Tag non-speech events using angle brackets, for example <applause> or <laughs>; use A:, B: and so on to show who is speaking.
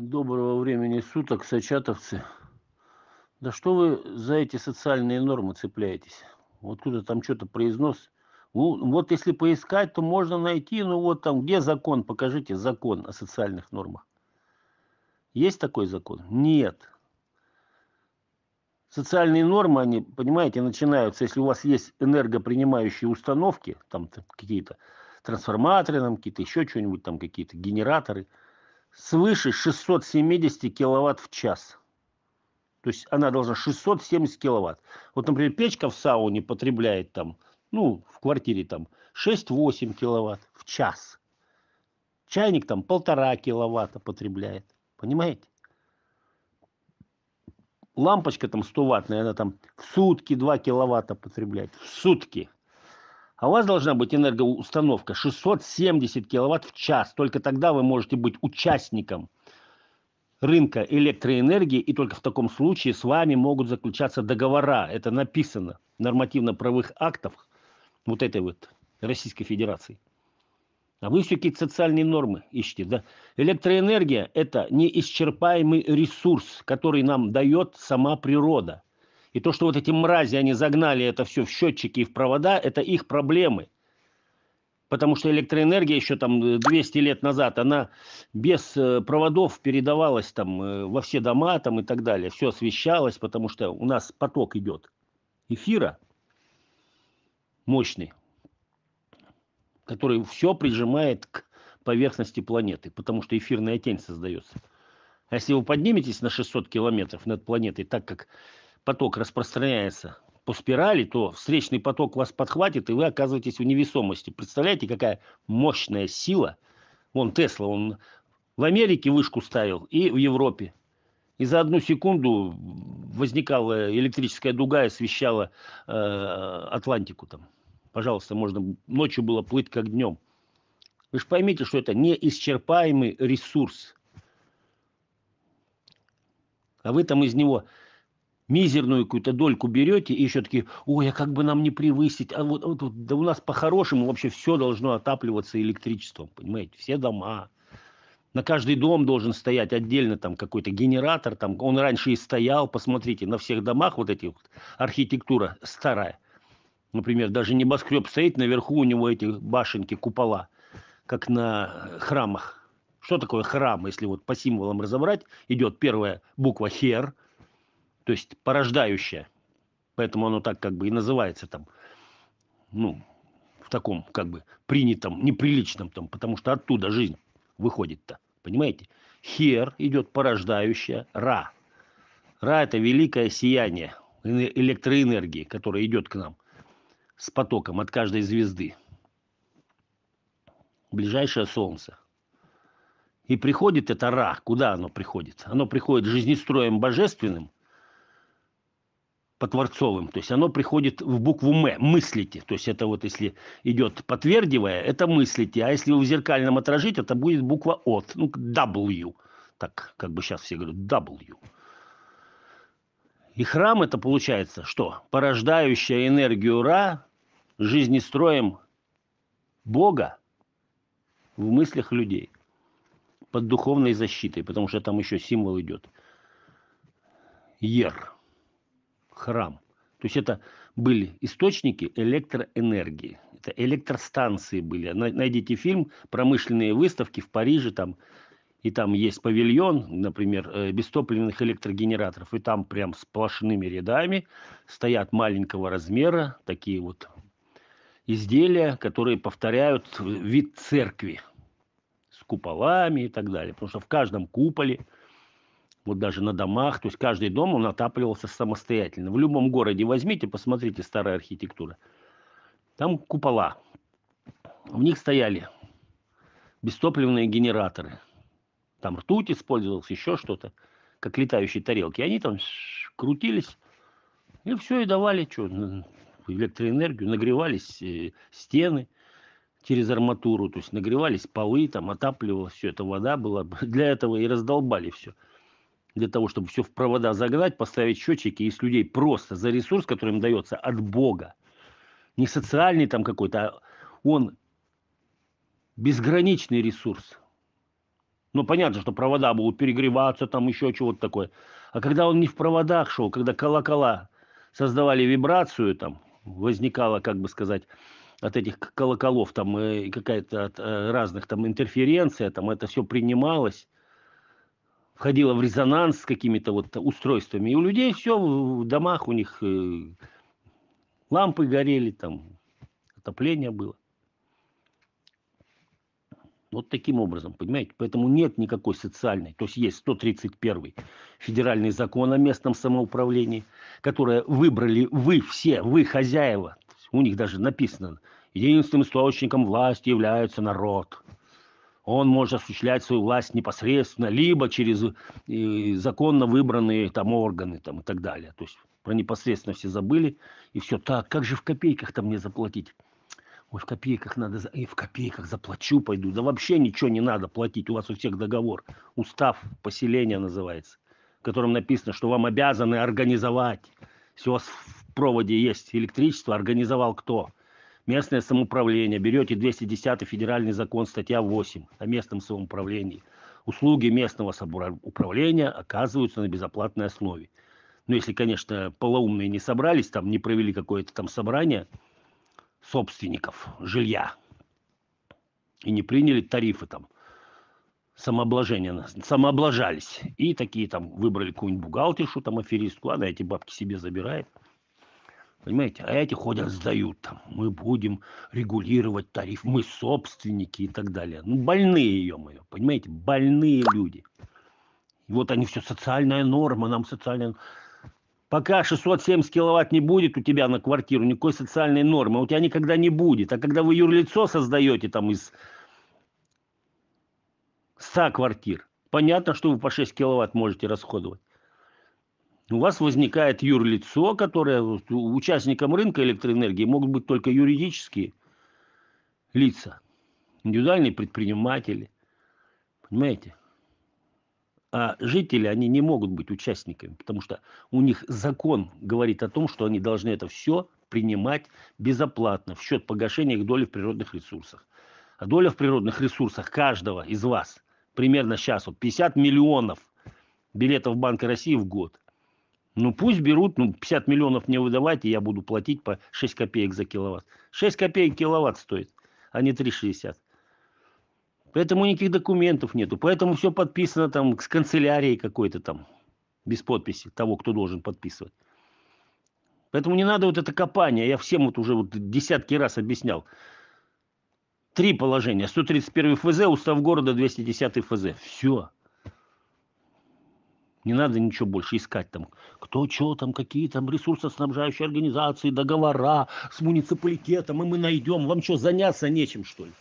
A: Доброго времени суток, Сочатовцы. Да что вы за эти социальные нормы цепляетесь? Вот куда там что-то произнос. вот если поискать, то можно найти, ну вот там, где закон, покажите закон о социальных нормах. Есть такой закон? Нет. Социальные нормы, они, понимаете, начинаются, если у вас есть энергопринимающие установки, там какие-то трансформаторы, там какие-то еще что-нибудь, там какие-то генераторы – свыше 670 киловатт в час. То есть она должна 670 киловатт. Вот, например, печка в сауне потребляет там, ну, в квартире там 6-8 киловатт в час. Чайник там полтора киловатта потребляет. Понимаете? Лампочка там 100 ваттная, она там в сутки 2 киловатта потребляет. В сутки а у вас должна быть энергоустановка 670 киловатт в час. Только тогда вы можете быть участником рынка электроэнергии, и только в таком случае с вами могут заключаться договора. Это написано в нормативно-правовых актах вот этой вот Российской Федерации. А вы все какие-то социальные нормы ищете, да? Электроэнергия – это неисчерпаемый ресурс, который нам дает сама природа – и то, что вот эти мрази, они загнали это все в счетчики и в провода, это их проблемы. Потому что электроэнергия еще там 200 э, лет назад, она без э, проводов передавалась там э, во все дома там и так далее. Все освещалось, потому что у нас поток идет эфира мощный, который все прижимает к поверхности планеты, потому что эфирная тень создается. А если вы подниметесь на 600 километров над планетой, так как поток распространяется по спирали, то встречный поток вас подхватит, и вы оказываетесь в невесомости. Представляете, какая мощная сила? Вон Тесла, он в Америке вышку ставил и в Европе. И за одну секунду возникала электрическая дуга и освещала э, Атлантику там. Пожалуйста, можно ночью было плыть как днем. Вы же поймите, что это неисчерпаемый ресурс. А вы там из него мизерную какую-то дольку берете и еще такие, ой, а как бы нам не превысить, а вот, вот да у нас по-хорошему вообще все должно отапливаться электричеством, понимаете, все дома. На каждый дом должен стоять отдельно там какой-то генератор, там он раньше и стоял, посмотрите, на всех домах вот эти вот, архитектура старая. Например, даже небоскреб стоит, наверху у него эти башенки, купола, как на храмах. Что такое храм, если вот по символам разобрать? Идет первая буква «хер», то есть порождающее. Поэтому оно так как бы и называется там, ну, в таком как бы принятом, неприличном там, потому что оттуда жизнь выходит-то, понимаете? Хер идет порождающая Ра. Ра – это великое сияние электроэнергии, которое идет к нам с потоком от каждой звезды. Ближайшее Солнце. И приходит это Ра. Куда оно приходит? Оно приходит жизнестроем божественным – по Творцовым. То есть оно приходит в букву «М» – «мыслите». То есть это вот если идет подтвердивая, это «мыслите». А если вы в зеркальном отражить, это будет буква «от», ну, «W». Так, как бы сейчас все говорят, «W». И храм это получается что? Порождающая энергию Ра, жизнестроем Бога в мыслях людей под духовной защитой, потому что там еще символ идет. Ер храм. То есть это были источники электроэнергии. Это электростанции были. Найдите фильм «Промышленные выставки в Париже», там, и там есть павильон, например, э, бестопливных электрогенераторов, и там прям сплошными рядами стоят маленького размера такие вот изделия, которые повторяют вид церкви с куполами и так далее. Потому что в каждом куполе – вот даже на домах, то есть каждый дом он отапливался самостоятельно. В любом городе возьмите, посмотрите старая архитектура. Там купола, в них стояли бестопливные генераторы. Там ртуть использовалась, еще что-то, как летающие тарелки. Они там крутились, и все, и давали что, электроэнергию, нагревались э, стены через арматуру, то есть нагревались полы, там отапливалось все это, вода была, <laughs> для этого и раздолбали все для того, чтобы все в провода загнать, поставить счетчики из людей просто за ресурс, который им дается от Бога. Не социальный там какой-то, а он безграничный ресурс. Ну, понятно, что провода будут перегреваться, там еще чего-то такое. А когда он не в проводах шел, когда колокола создавали вибрацию, там возникала, как бы сказать, от этих колоколов там э, какая-то от э, разных там интерференция, там это все принималось, входило в резонанс с какими-то вот устройствами. И у людей все в домах, у них э, лампы горели, там отопление было. Вот таким образом, понимаете? Поэтому нет никакой социальной. То есть есть 131 федеральный закон о местном самоуправлении, которое выбрали вы все, вы хозяева. У них даже написано, единственным источником власти является народ он может осуществлять свою власть непосредственно, либо через э, законно выбранные там органы там, и так далее. То есть про непосредственно все забыли, и все, так, как же в копейках-то мне заплатить? Ой, в копейках надо, и э, в копейках заплачу, пойду. Да вообще ничего не надо платить, у вас у всех договор. Устав поселения называется, в котором написано, что вам обязаны организовать. Если у вас в проводе есть электричество, организовал кто? местное самоуправление, берете 210 федеральный закон, статья 8 о местном самоуправлении. Услуги местного самоуправления оказываются на безоплатной основе. Ну, если, конечно, полоумные не собрались, там не провели какое-то там собрание собственников жилья и не приняли тарифы там самообложения, самооблажались. И такие там выбрали какую-нибудь бухгалтершу, там аферистку, она эти бабки себе забирает – Понимаете, а эти ходят, сдают там. Мы будем регулировать тариф, мы собственники и так далее. Ну, больные, ё-моё, понимаете, больные люди. И вот они все, социальная норма, нам социальная... Пока 670 киловатт не будет у тебя на квартиру, никакой социальной нормы а у тебя никогда не будет. А когда вы юрлицо создаете там из 100 квартир, понятно, что вы по 6 киловатт можете расходовать у вас возникает юрлицо, которое участником рынка электроэнергии могут быть только юридические лица, индивидуальные предприниматели. Понимаете? А жители, они не могут быть участниками, потому что у них закон говорит о том, что они должны это все принимать безоплатно в счет погашения их доли в природных ресурсах. А доля в природных ресурсах каждого из вас примерно сейчас вот 50 миллионов билетов Банка России в год – ну пусть берут, ну 50 миллионов не выдавайте, я буду платить по 6 копеек за киловатт. 6 копеек киловатт стоит, а не 3,60. Поэтому никаких документов нету. Поэтому все подписано там с канцелярией какой-то там, без подписи того, кто должен подписывать. Поэтому не надо вот это копание. Я всем вот уже вот десятки раз объяснял. Три положения. 131 ФЗ, устав города, 210 ФЗ. Все. Не надо ничего больше искать там, кто что там, какие там ресурсоснабжающие организации, договора с муниципалитетом, и мы найдем. Вам что, заняться нечем, что ли?